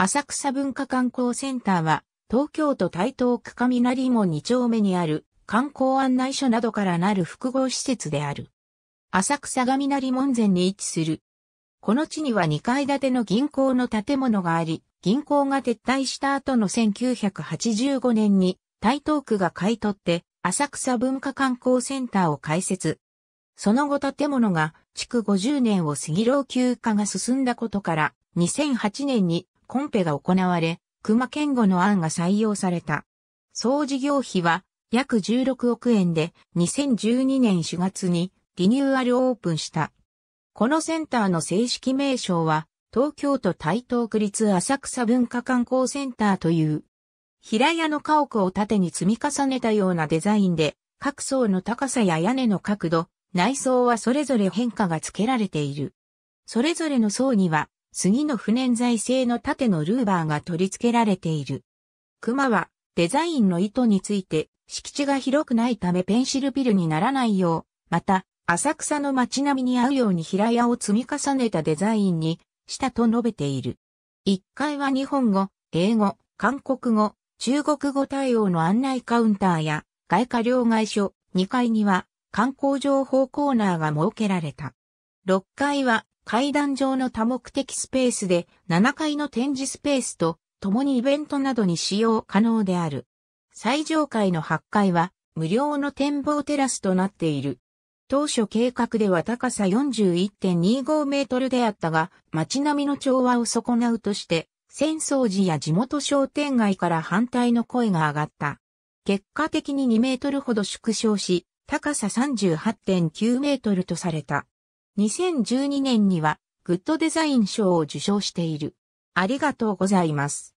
浅草文化観光センターは、東京都台東区雷門2丁目にある観光案内所などからなる複合施設である。浅草雷門前に位置する。この地には2階建ての銀行の建物があり、銀行が撤退した後の1985年に台東区が買い取って浅草文化観光センターを開設。その後建物が築50年を過ぎ老朽化が進んだことから2008年にコンペが行われ、熊健吾の案が採用された。総事業費は約16億円で2012年4月にリニューアルオープンした。このセンターの正式名称は東京都台東区立浅草文化観光センターという平屋の家屋を縦に積み重ねたようなデザインで各層の高さや屋根の角度、内装はそれぞれ変化がつけられている。それぞれの層には杉の不燃材製の縦のルーバーが取り付けられている。熊はデザインの意図について敷地が広くないためペンシルビルにならないよう、また浅草の街並みに合うように平屋を積み重ねたデザインにしたと述べている。1階は日本語、英語、韓国語、中国語対応の案内カウンターや外貨両替所、2階には観光情報コーナーが設けられた。6階は階段上の多目的スペースで7階の展示スペースと共にイベントなどに使用可能である。最上階の8階は無料の展望テラスとなっている。当初計画では高さ41.25メートルであったが、街並みの調和を損なうとして、浅草寺や地元商店街から反対の声が上がった。結果的に2メートルほど縮小し、高さ38.9メートルとされた。2012年にはグッドデザイン賞を受賞している。ありがとうございます。